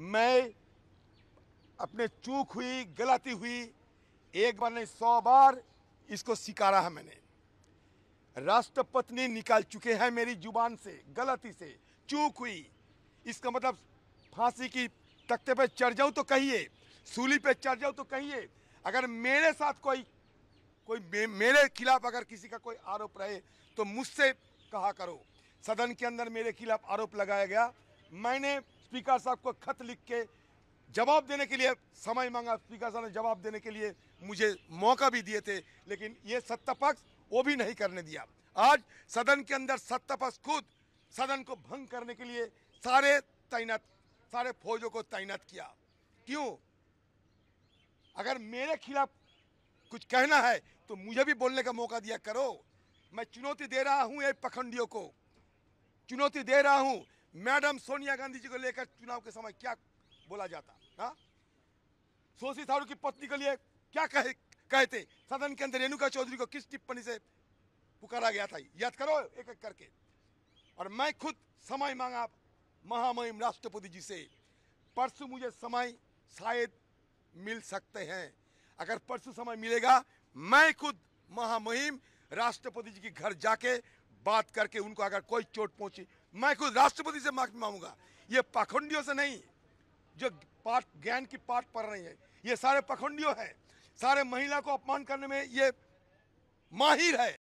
मैं अपने चूक हुई गलती हुई एक बार नहीं सौ बार इसको स्वीकारा है मैंने राष्ट्रपति निकाल चुके हैं मेरी जुबान से गलती से चूक हुई इसका मतलब फांसी की तख्ते पे चढ़ जाऊं तो कहिए सूली पे चढ़ जाऊं तो कहिए अगर मेरे साथ कोई कोई मे, मेरे खिलाफ अगर किसी का कोई आरोप रहे तो मुझसे कहा करो सदन के अंदर मेरे खिलाफ आरोप लगाया गया मैंने स्पीकर साहब को खत लिख के जवाब देने के लिए समय मांगा स्पीकर साहब ने जवाब देने के लिए मुझे मौका भी दिए थे लेकिन ये सत्ता पक्ष वो भी नहीं करने दिया आज सदन के अंदर सत्ता पक्ष खुद सदन को भंग करने के लिए सारे तैनात सारे फौजों को तैनात किया क्यों अगर मेरे खिलाफ कुछ कहना है तो मुझे भी बोलने का मौका दिया करो मैं चुनौती दे रहा हूं ये पखंडियों को चुनौती दे रहा हूं मैडम सोनिया गांधी जी को लेकर चुनाव के समय क्या बोला जाता हाँ शोषी थारू की पत्नी के लिए क्या कहे कहते सदन के अंदर रेणुका चौधरी को किस टिप्पणी से पुकारा गया था याद करो एक एक करके और मैं खुद समय मांगा महामहिम राष्ट्रपति जी से परसों मुझे समय शायद मिल सकते हैं अगर परसों समय मिलेगा मैं खुद महामहिम राष्ट्रपति जी के घर जाके बात करके उनको अगर कोई चोट पहुंची मैं खुद राष्ट्रपति से माफी मांगूंगा ये पाखंडियों से नहीं जो पाठ ज्ञान की पाठ पढ़ रही है ये सारे पाखंडियों है सारे महिला को अपमान करने में ये माहिर है